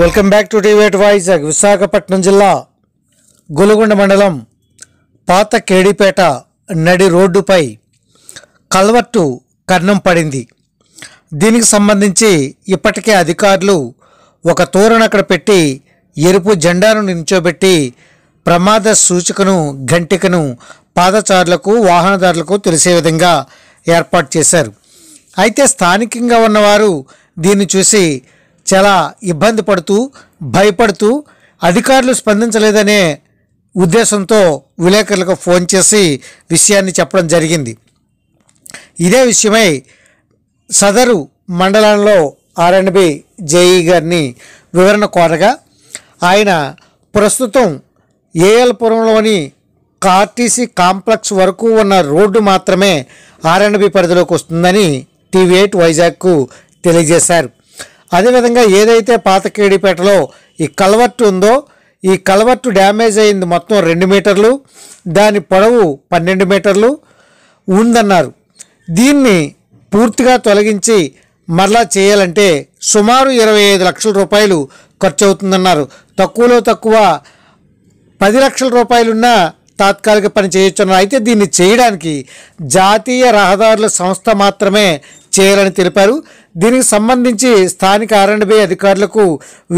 welcome back to TV eight voice Visakhapatnam జిల్లా గులగొండ మండలం పాత కేడిపేట నడి రోడ్డుపై కల్వర్టు కర్ణం పడింది దీనికి సంబంధించి ఇప్పటికే అధికారులు ఒక తోరణ అక్కడ పెట్టి ఎరుపు జెండాను నిల్చోబెట్టి ప్రమాద సూచికను గంటికను పాదచారులకు వాహనదారులకు తెలిసే విధంగా ఏర్పాటు చేశారు అయితే స్థానికంగా ఉన్నవారు దీన్ని చూసి చాలా ఇబ్బంది పడుతూ భయపడుతూ అధికారులు స్పందించలేదనే ఉద్దేశంతో విలేకరులకు ఫోన్ చేసి విషయాన్ని చెప్పడం జరిగింది ఇదే విషయమై సదరు మండలంలో ఆర్ఎండ్బి జేఈ గారిని వివరణ కోరగా ఆయన ప్రస్తుతం ఏఎల్పురంలోని కార్టీసీ కాంప్లెక్స్ వరకు ఉన్న రోడ్డు మాత్రమే ఆర్ఎండ్బి పరిధిలోకి వస్తుందని టీవీ ఎయిట్ వైజాగ్కు తెలియజేశారు అదేవిధంగా ఏదైతే పాతకేడిపేటలో ఈ కల్వర్ట్ ఉందో ఈ కల్వర్ట్ డ్యామేజ్ అయింది మొత్తం రెండు మీటర్లు దాని పొడవు పన్నెండు మీటర్లు ఉందన్నారు దీన్ని పూర్తిగా తొలగించి మరలా చేయాలంటే సుమారు ఇరవై ఐదు లక్షల రూపాయలు ఖర్చు అవుతుందన్నారు తక్కువలో తక్కువ పది లక్షల రూపాయలున్నా తాత్కాలిక పని చేయొచ్చున్నారు అయితే దీన్ని చేయడానికి జాతీయ రహదారుల సంస్థ మాత్రమే చేయాలని తెలిపారు దీనికి సంబంధించి స్థానిక ఆర్ఎండ్బి అధికారులకు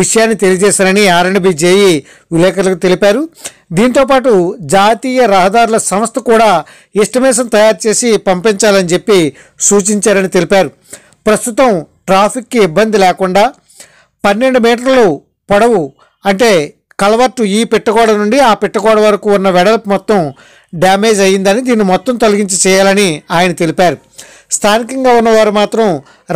విషయాన్ని తెలియజేశారని ఆర్ఎండ్బీ జేఈ విలేకరులకు తెలిపారు దీంతోపాటు జాతీయ రహదారుల సంస్థ కూడా ఎస్టిమేషన్ తయారు చేసి పంపించాలని చెప్పి సూచించారని తెలిపారు ప్రస్తుతం ట్రాఫిక్కి ఇబ్బంది లేకుండా పన్నెండు మీటర్లు పొడవు అంటే కలవర్టు ఈ పెట్టగోడ నుండి ఆ పెట్టగోడ వరకు ఉన్న వెడల్పు మొత్తం డ్యామేజ్ అయ్యిందని దీన్ని మొత్తం తొలగించి చేయాలని ఆయన తెలిపారు స్థానికంగా ఉన్నవారు మాత్రం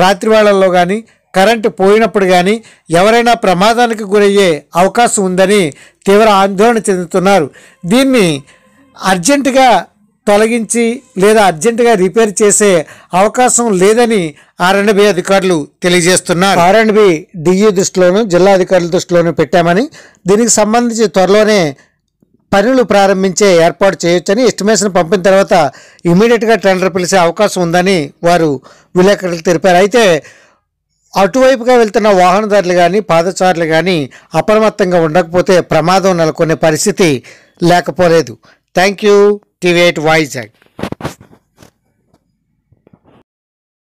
రాత్రివేళల్లో కానీ కరెంటు పోయినప్పుడు కానీ ఎవరైనా ప్రమాదానికి గురయ్యే అవకాశం ఉందని తీవ్ర ఆందోళన చెందుతున్నారు దీన్ని అర్జెంటుగా తొలగించి లేదా అర్జెంటుగా రిపేర్ చేసే అవకాశం లేదని ఆర్ఎండ్బి అధికారులు తెలియజేస్తున్నారు ఆర్ఎండ్బి డిఈ దృష్టిలోను జిల్లా అధికారుల దృష్టిలోనూ పెట్టామని దీనికి సంబంధించి త్వరలోనే పనులు ప్రారంభించే ఏర్పాటు చేయొచ్చని ఎస్టిమేషన్ పంపిన తర్వాత ఇమీడియట్గా టెండర్ పిలిచే అవకాశం ఉందని వారు విలేకరులు తెలిపారు అయితే అటువైపుగా వెళ్తున్న వాహనదారులు కానీ పాదచారులు కానీ అప్రమత్తంగా ఉండకపోతే ప్రమాదం నెలకొనే పరిస్థితి లేకపోలేదు thank you TV eight Vizag